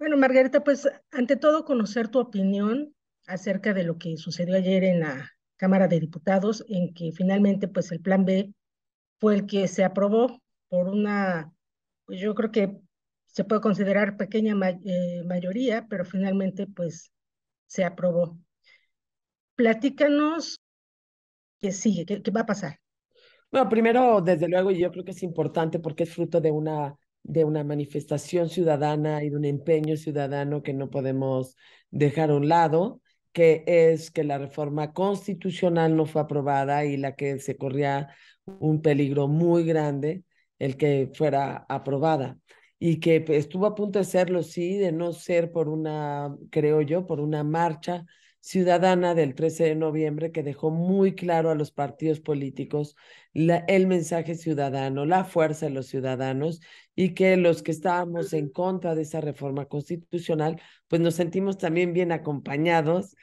Bueno, Margarita, pues ante todo conocer tu opinión acerca de lo que sucedió ayer en la Cámara de Diputados, en que finalmente pues el plan B fue el que se aprobó por una, pues yo creo que se puede considerar pequeña eh, mayoría, pero finalmente pues se aprobó. Platícanos qué sigue, qué, qué va a pasar. Bueno, primero, desde luego, yo creo que es importante porque es fruto de una de una manifestación ciudadana y de un empeño ciudadano que no podemos dejar a un lado, que es que la reforma constitucional no fue aprobada y la que se corría un peligro muy grande el que fuera aprobada y que pues, estuvo a punto de serlo, sí, de no ser por una, creo yo, por una marcha ciudadana del 13 de noviembre que dejó muy claro a los partidos políticos la, el mensaje ciudadano, la fuerza de los ciudadanos y que los que estábamos en contra de esa reforma constitucional, pues nos sentimos también bien acompañados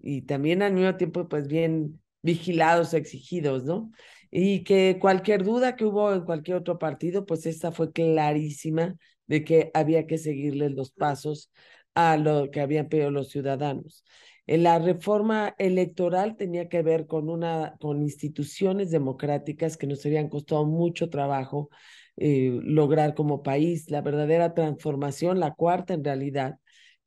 y también al mismo tiempo pues bien vigilados, exigidos, ¿no? Y que cualquier duda que hubo en cualquier otro partido, pues esta fue clarísima de que había que seguirle los pasos a lo que habían pedido los ciudadanos. Eh, la reforma electoral tenía que ver con, una, con instituciones democráticas que nos habían costado mucho trabajo eh, lograr como país. La verdadera transformación, la cuarta en realidad,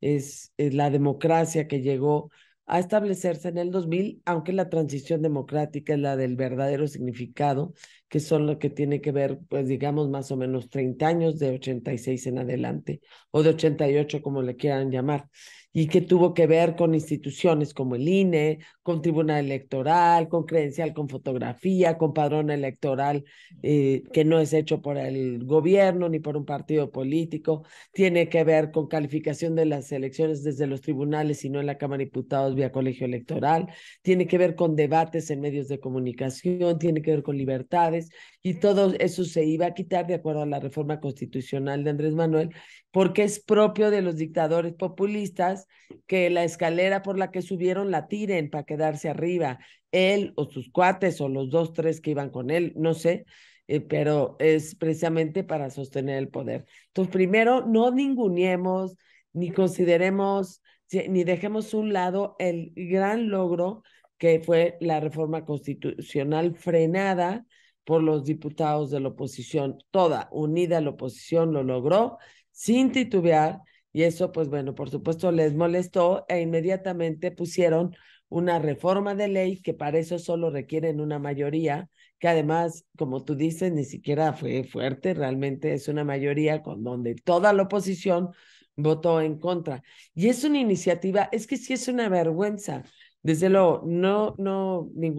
es, es la democracia que llegó a establecerse en el 2000, aunque la transición democrática es la del verdadero significado, que son lo que tiene que ver, pues digamos, más o menos 30 años de 86 en adelante, o de 88 como le quieran llamar y que tuvo que ver con instituciones como el INE, con tribunal electoral, con credencial con fotografía, con padrón electoral eh, que no es hecho por el gobierno ni por un partido político, tiene que ver con calificación de las elecciones desde los tribunales y no en la Cámara de Diputados vía colegio electoral, tiene que ver con debates en medios de comunicación, tiene que ver con libertades y todo eso se iba a quitar de acuerdo a la reforma constitucional de Andrés Manuel porque es propio de los dictadores populistas que la escalera por la que subieron la tiren para quedarse arriba, él o sus cuates o los dos, tres que iban con él, no sé, eh, pero es precisamente para sostener el poder. Entonces, primero, no ninguneemos, ni consideremos, ni dejemos un lado el gran logro que fue la reforma constitucional frenada por los diputados de la oposición. Toda unida la oposición lo logró sin titubear y eso pues bueno, por supuesto les molestó e inmediatamente pusieron una reforma de ley que para eso solo requieren una mayoría, que además, como tú dices, ni siquiera fue fuerte, realmente es una mayoría con donde toda la oposición votó en contra. Y es una iniciativa, es que sí es una vergüenza. Desde luego, no, no ni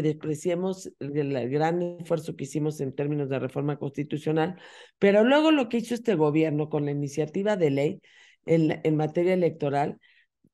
despreciemos el, gran esfuerzo que hicimos en términos de reforma constitucional, pero luego lo que hizo este gobierno con la iniciativa de ley en, en materia electoral,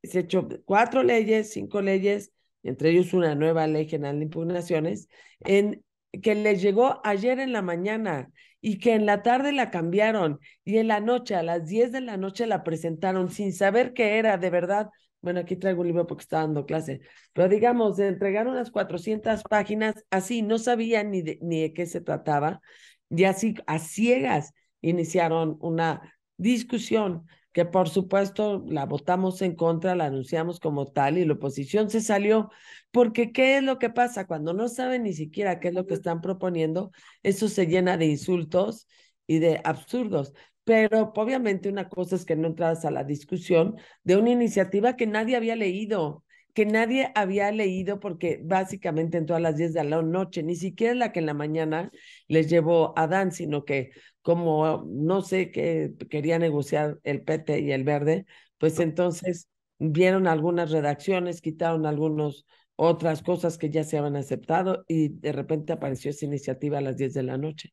se echó cuatro leyes, cinco leyes, entre ellos una nueva ley general de impugnaciones, en, que les llegó ayer en la mañana y que en la tarde la cambiaron y en la noche, a las 10 de la noche la presentaron sin saber qué era, de verdad bueno, aquí traigo un libro porque estaba dando clase, pero digamos, de entregar unas 400 páginas, así, no sabía ni de, ni de qué se trataba, y así, a ciegas, iniciaron una discusión que por supuesto la votamos en contra, la anunciamos como tal y la oposición se salió, porque ¿qué es lo que pasa? Cuando no saben ni siquiera qué es lo que están proponiendo, eso se llena de insultos y de absurdos pero obviamente una cosa es que no entras a la discusión de una iniciativa que nadie había leído, que nadie había leído porque básicamente entró a las 10 de la noche, ni siquiera la que en la mañana les llevó a Dan, sino que como no sé qué quería negociar el PT y el Verde, pues entonces vieron algunas redacciones, quitaron algunas otras cosas que ya se habían aceptado y de repente apareció esa iniciativa a las 10 de la noche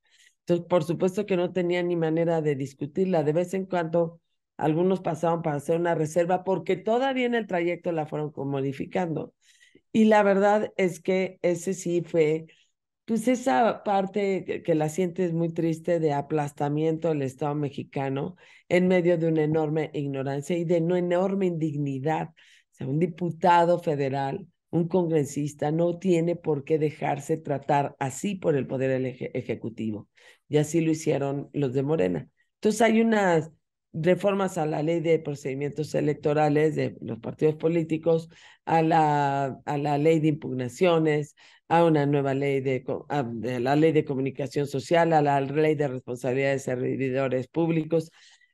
por supuesto que no tenía ni manera de discutirla. De vez en cuando, algunos pasaban para hacer una reserva porque todavía en el trayecto la fueron modificando. Y la verdad es que ese sí fue, pues esa parte que, la sientes muy triste de aplastamiento del Estado mexicano en medio de una enorme ignorancia y de una enorme indignidad. O sea, un diputado federal un congresista no tiene por qué dejarse tratar así por el Poder Ejecutivo. Y así lo hicieron los de Morena. Entonces hay unas reformas a la ley de procedimientos electorales de los partidos políticos, a la, a la ley de impugnaciones, a una nueva ley de, la ley de comunicación social, a la ley de responsabilidad de servidores públicos,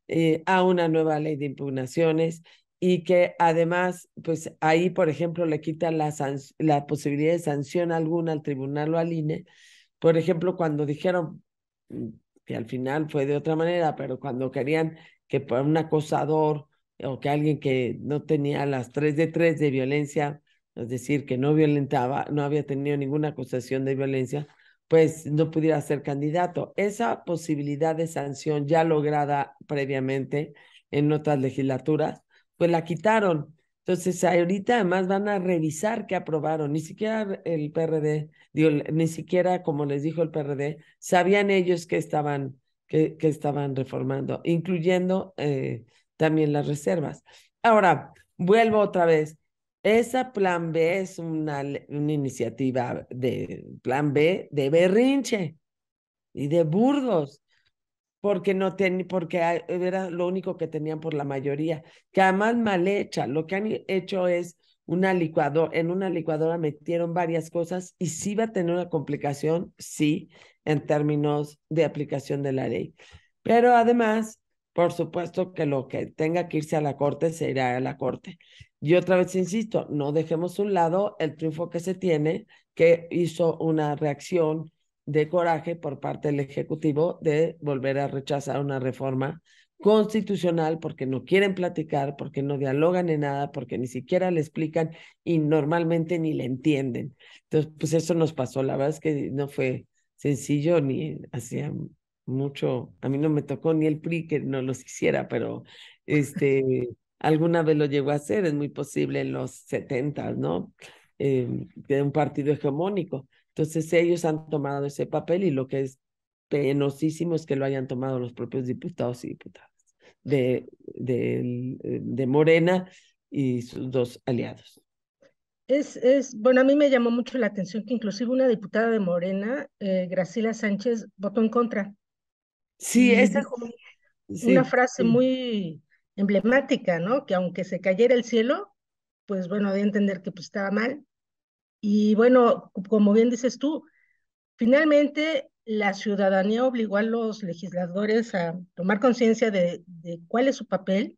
eh, a una nueva ley de impugnaciones y que además, pues ahí, por ejemplo, le quitan la, la posibilidad de sanción alguna al tribunal o al INE. Por ejemplo, cuando dijeron, mm, que al final fue de otra manera, pero cuando querían que un acosador o que alguien que no tenía las tres de tres de violencia, es decir, que no violentaba, no había tenido ninguna acusación de violencia, pues no pudiera ser candidato. Esa posibilidad de sanción ya lograda previamente en otras legislaturas, pues la quitaron. Entonces, ahorita además van a revisar que aprobaron. Ni siquiera el PRD, ni siquiera como les dijo el PRD, sabían ellos que estaban, que, estaban reformando, incluyendo eh, también las reservas. Ahora, vuelvo otra vez. Esa plan B es una, una iniciativa de plan B de berrinche y de burdos porque no ten, porque ah, era lo único que tenían por la mayoría, que además mal hecha, lo que han hecho es una licuadora, en una licuadora metieron varias cosas y sí va a tener una complicación, sí, en términos de aplicación de la ley. Pero además, por supuesto que lo que tenga que irse a la corte se irá a la corte. Y otra vez insisto, no dejemos a un lado el triunfo que se tiene, que hizo una reacción de coraje por parte del Ejecutivo de volver a rechazar una reforma constitucional porque no quieren platicar, porque no dialogan en nada, porque ni siquiera le explican y normalmente ni le entienden. Entonces, pues eso nos pasó. La verdad es que no fue sencillo ni hacía mucho. A mí no me tocó ni el PRI que no los hiciera, pero este, alguna vez lo llegó a hacer, es muy posible en los 70, ¿no? Em, de un partido hegemónico. Entonces ellos han tomado ese papel y lo que es penosísimo es que lo hayan tomado los propios diputados y diputadas de, eh, de Morena y sus dos aliados. Es, es, bueno, a mí me llamó mucho la atención que inclusive una diputada de Morena, eh, Graciela Sánchez, votó en contra. Sí, esa es una frase muy emblemática, ¿no? Que aunque se cayera el cielo, pues bueno, de entender que pues, estaba mal, y bueno, como bien dices tú, finalmente la ciudadanía obligó a los legisladores a tomar conciencia de, de cuál es su papel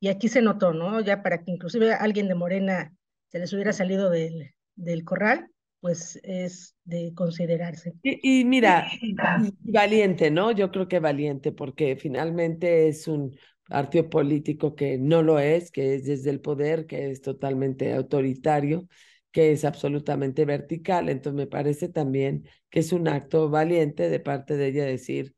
y aquí se notó, ¿no? Ya para que inclusive alguien de Morena se les hubiera salido del, del corral, pues es de considerarse. Y, mira, valiente, ¿no? Yo creo que valiente, porque finalmente es un partido político que no lo es, que es desde el poder, que es totalmente autoritario que es absolutamente vertical. Entonces me parece también que es un acto valiente de parte de ella decir,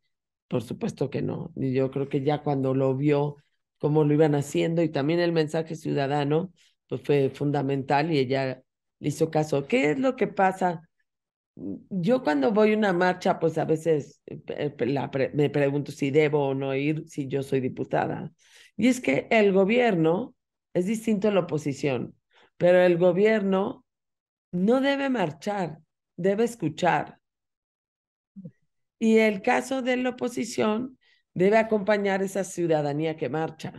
por supuesto que no. Y yo creo que ya cuando lo vio, cómo lo iban haciendo y también el mensaje ciudadano, pues fue fundamental y ella le hizo caso. ¿Qué es lo que pasa? Yo cuando voy a una marcha, pues a veces eh, eh, me pregunto si debo o no ir, si yo soy diputada. Y es que el gobierno es distinto a la oposición, pero el gobierno no debe marchar, debe escuchar. Y el caso de la oposición debe acompañar esa ciudadanía que marcha.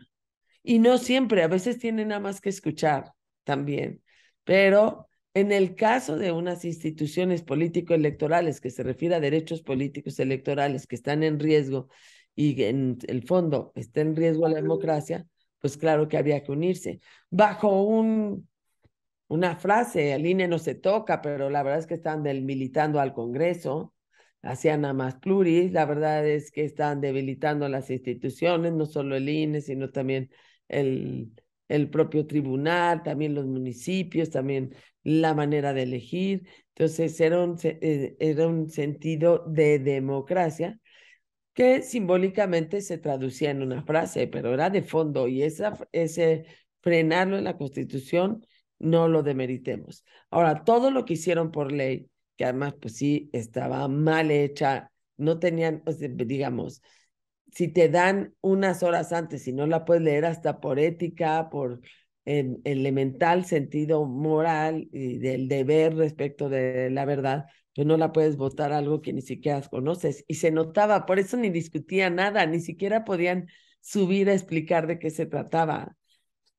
Y no siempre, a veces tiene nada más que escuchar también. Pero en el caso de unas instituciones político-electorales que se refiere a derechos políticos electorales que están en riesgo y en el fondo está en riesgo a la democracia, pues claro que había que unirse. Bajo un una frase, el INE no se toca, pero la verdad es que están debilitando al Congreso, hacían a más pluris, la verdad es que están debilitando las instituciones, no solo el INE, sino también el, el propio tribunal, también los municipios, también la manera de elegir. Entonces era un, eh, era un sentido de democracia que simbólicamente se traducía en una frase, pero era de fondo y esa, ese frenarlo en la Constitución no lo demeritemos. Ahora, todo lo que hicieron por ley, que además pues sí estaba mal hecha, no tenían, digamos, si te dan unas horas antes y no la puedes leer hasta por ética, por elemental sentido moral y del deber respecto de la verdad, pues no la puedes votar algo que ni siquiera conoces. Y se notaba, por eso ni discutía nada, ni siquiera podían subir a explicar de qué se trataba.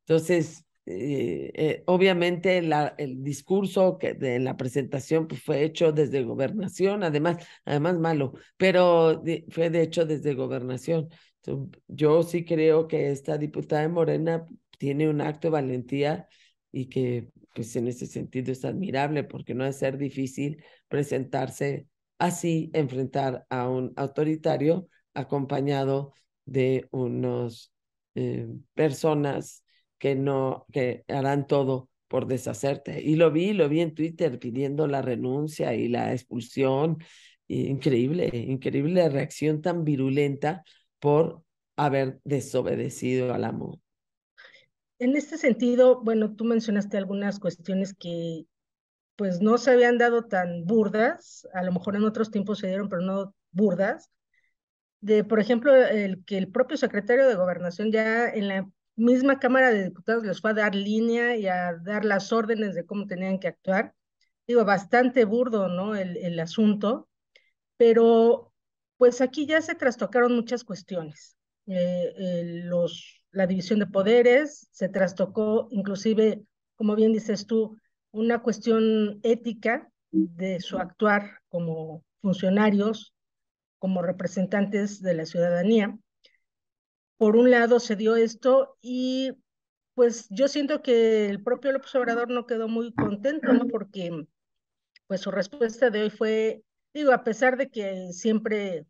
Entonces, eh, eh, obviamente el discurso que de la presentación pues, fue hecho desde gobernación, además, además malo, pero fue de hecho desde gobernación. yo sí creo que esta diputada de Morena tiene un acto de valentía y que pues, en ese sentido es admirable porque no es ser difícil presentarse así, enfrentar a un autoritario acompañado de unos eh, personas que no, que harán todo por deshacerte. Y lo vi, lo vi en Twitter pidiendo la renuncia y la expulsión. Increíble, increíble reacción tan virulenta por haber desobedecido al amor En este sentido, bueno, tú mencionaste algunas cuestiones que pues no se habían dado tan burdas, a lo mejor en otros tiempos se dieron, pero no burdas. De, por ejemplo, el que el propio secretario de Gobernación ya en la misma Cámara de Diputados les fue a dar línea y a dar las órdenes de cómo tenían que actuar. Digo, bastante burdo, ¿no? El, asunto, pero pues aquí ya se trastocaron muchas cuestiones. Eh, eh, los, la división de poderes, se trastocó inclusive, como bien dices tú, una cuestión ética de su actuar como funcionarios, como representantes de la ciudadanía por un lado se dio esto y pues yo siento que el propio López Obrador no quedó muy contento, ¿no? Porque pues su respuesta de hoy fue, digo, a pesar de que siempre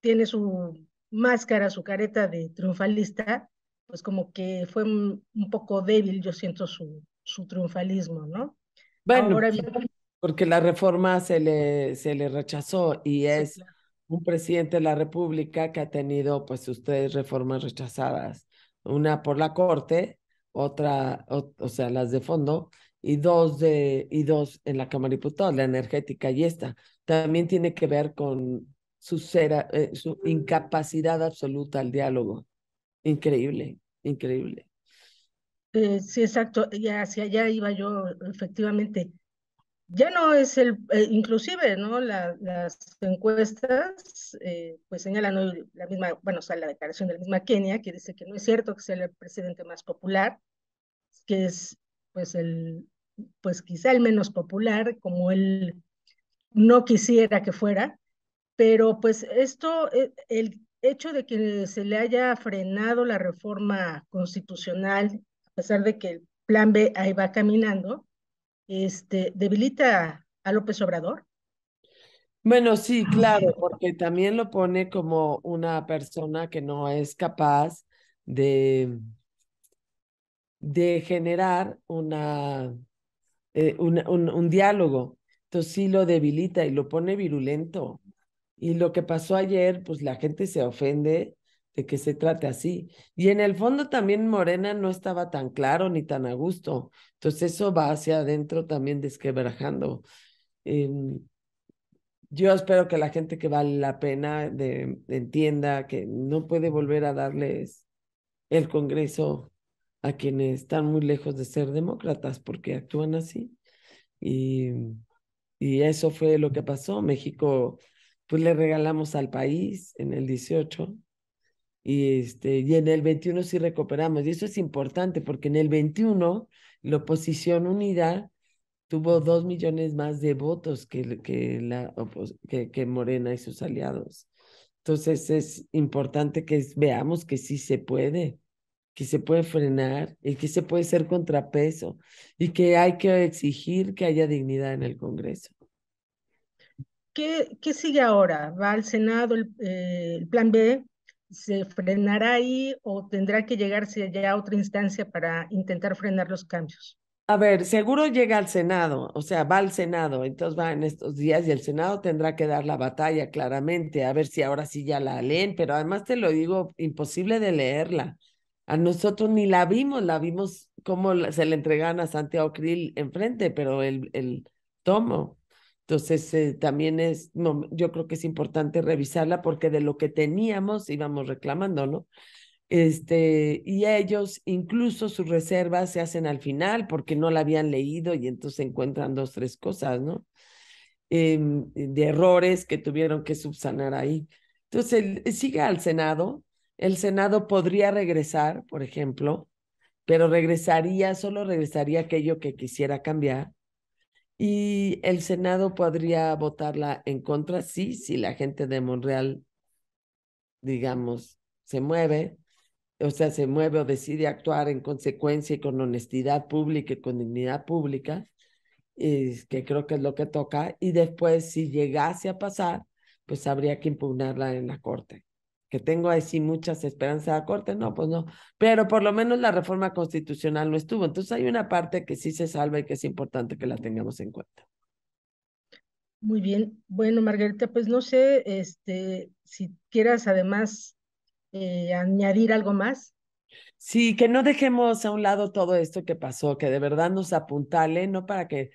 tiene su máscara, su careta de triunfalista, pues como que fue un, poco débil, yo siento su, su triunfalismo, ¿no? Bueno, porque la reforma se le, se le rechazó y es un presidente de la República que ha tenido, pues ustedes, reformas rechazadas, una por la Corte, otra, o, sea, las de fondo, y dos, de, y dos en la Cámara de Diputados, la energética y esta. También tiene que ver con su, eh, su incapacidad absoluta al diálogo. Increíble, increíble. Eh, sí, exacto, ya hacia allá iba yo, efectivamente ya no es el, eh, inclusive, ¿no? las encuestas, eh, pues señalan hoy la misma, bueno, o sea, la declaración de la misma Kenia, que dice que no es cierto que sea el presidente más popular, que es, pues, el, pues quizá el menos popular, como él no quisiera que fuera, pero pues esto, eh, el hecho de que se le haya frenado la reforma constitucional, a pesar de que el plan B ahí va caminando, este, debilita a López Obrador? Bueno, sí, ah, claro, porque también lo pone como una persona que no es capaz de, de generar eh, una, un, un, diálogo. Entonces sí lo debilita y lo pone virulento. Y lo que pasó ayer, pues la gente se ofende que se trate así. Y en el fondo también Morena no estaba tan claro ni tan a gusto. Entonces eso va hacia adentro también desquebrajando. Em, yo espero que la gente que vale la pena de, entienda que no puede volver a darles el Congreso a quienes están muy lejos de ser demócratas porque actúan así. Y, y eso fue lo que pasó. México, pues le regalamos al país en el 18 y, este, y en el 21 sí recuperamos. Y eso es importante porque en el 21 la oposición unida tuvo dos millones más de votos que, que, la, que, Morena y sus aliados. Entonces es importante que veamos que sí se puede, que se puede frenar y que se puede ser contrapeso y que hay que exigir que haya dignidad en el Congreso. ¿Qué, qué sigue ahora? ¿Va al Senado el, eh, el plan B? se frenará ahí o tendrá que llegarse ya a otra instancia para intentar frenar los cambios? A ver, seguro llega al Senado, o sea, va al Senado, entonces va en estos días y el Senado tendrá que dar la batalla claramente, a ver si ahora sí ya la leen, pero además te lo digo, imposible de leerla. A nosotros ni la vimos, la vimos como se le entregan a Santiago Krill enfrente, pero el, el tomo. Entonces, eh, también es, yo creo que es importante revisarla porque de lo que teníamos íbamos reclamándolo Este, y ellos, incluso sus reservas se hacen al final porque no la habían leído y entonces encuentran dos, tres cosas, ¿no? Em, de errores que tuvieron que subsanar ahí. Entonces, el, sigue al Senado. El Senado podría regresar, por ejemplo, pero regresaría, solo regresaría aquello que quisiera cambiar y el Senado podría votarla en contra, sí, si la gente de Monreal, digamos, se mueve, o sea, se mueve o decide actuar en consecuencia y con honestidad pública y con dignidad pública, y que creo que es lo que toca, y después si llegase a pasar, pues habría que impugnarla en la Corte que tengo así muchas esperanzas a corte, no, pues no, pero por lo menos la reforma constitucional no estuvo. Entonces hay una parte que sí se salva y que es importante que la tengamos en cuenta. Muy bien, bueno, Margarita, pues no sé este, si quieras además eh, añadir algo más. Sí, que no dejemos a un lado todo esto que pasó, que de verdad nos apuntale, no para que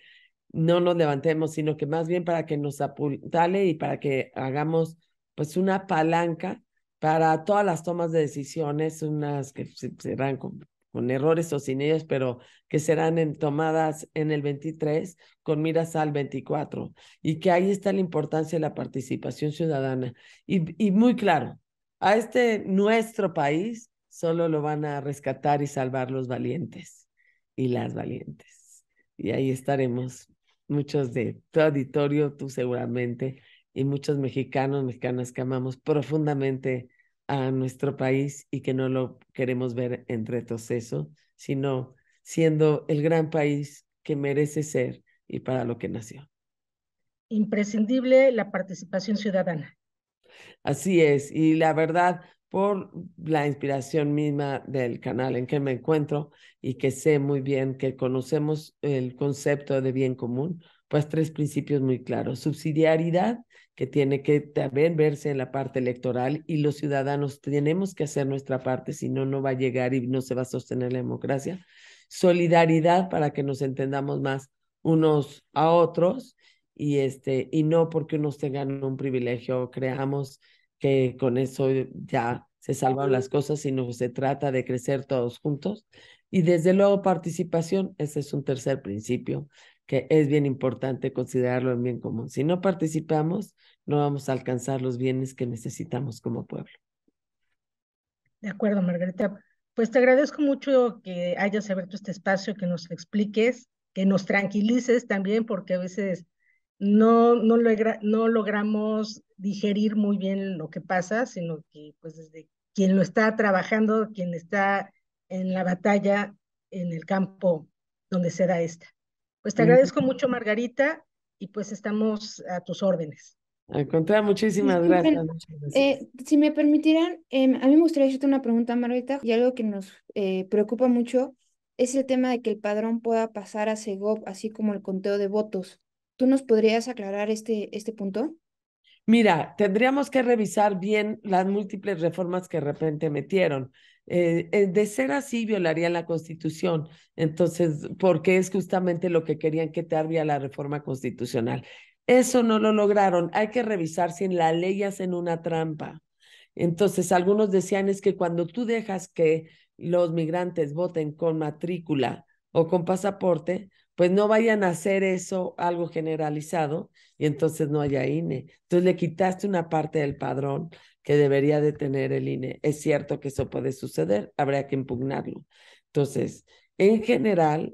no nos levantemos, sino que más bien para que nos apuntale y para que hagamos pues una palanca para todas las tomas de decisiones, unas que serán con, con errores o sin ellos, pero que serán en, tomadas en el 23 con miras al 24 y que ahí está la importancia de la participación ciudadana. Y, y muy claro, a este nuestro país solo lo van a rescatar y salvar los valientes y las valientes. Y ahí estaremos, muchos de tu auditorio, tú seguramente, y muchos mexicanos, mexicanas que amamos profundamente a nuestro país y que no lo queremos ver en retroceso, sino siendo el gran país que merece ser y para lo que nació. Imprescindible la participación ciudadana. Así es, y la verdad, por la inspiración misma del canal en que me encuentro y que sé muy bien que conocemos el concepto de bien común, pues tres principios muy claros. Subsidiariedad, que tiene que también verse en la parte electoral y los ciudadanos tenemos que hacer nuestra parte, si no, no va a llegar y no se va a sostener la democracia. Solidaridad para que nos entendamos más unos a otros y, este, y no porque unos tengan un privilegio, creamos que con eso ya se salvan las cosas, sino se trata de crecer todos juntos. Y desde luego participación, ese es un tercer principio, que es bien importante considerarlo en bien común. Si no participamos, no vamos a alcanzar los bienes que necesitamos como pueblo. De acuerdo, Margarita. Pues te agradezco mucho que hayas abierto este espacio, que nos expliques, que nos tranquilices también, porque a veces no, no, logra, no logramos digerir muy bien lo que pasa, sino que pues desde quien lo está trabajando, quien está en la batalla, en el campo donde se da esta. Pues te agradezco mucho, Margarita, y pues estamos a tus órdenes. Al muchísimas gracias. Eh, si me permitieran, em, a mí me gustaría hacerte una pregunta, Margarita, y algo que nos eh, preocupa mucho es el tema de que el padrón pueda pasar a SEGOP, así como el conteo de votos. ¿Tú nos podrías aclarar este, este punto? Mira, tendríamos que revisar bien las múltiples reformas que de repente metieron. Eh, eh, de ser así, violarían la Constitución. Entonces, porque es justamente lo que querían que te a la reforma constitucional. Eso no lo lograron. Hay que revisar si en la ley hacen una trampa. Entonces, algunos decían es que cuando tú dejas que los migrantes voten con matrícula o con pasaporte, pues no vayan a hacer eso algo generalizado y entonces no haya INE. Entonces le quitaste una parte del padrón que debería de tener el INE. Es cierto que eso puede suceder, habría que impugnarlo. Entonces, en general,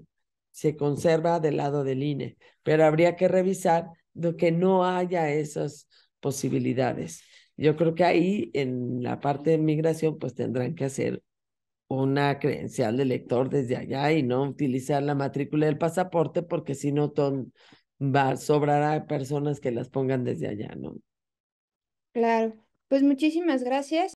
se conserva del lado del INE, pero habría que revisar de que no haya esas posibilidades. Yo creo que ahí en la parte de migración pues tendrán que hacer una credencial de lector desde allá y no utilizar la matrícula del pasaporte porque si no va a sobrar a personas que las pongan desde allá, ¿no? Claro. Pues muchísimas gracias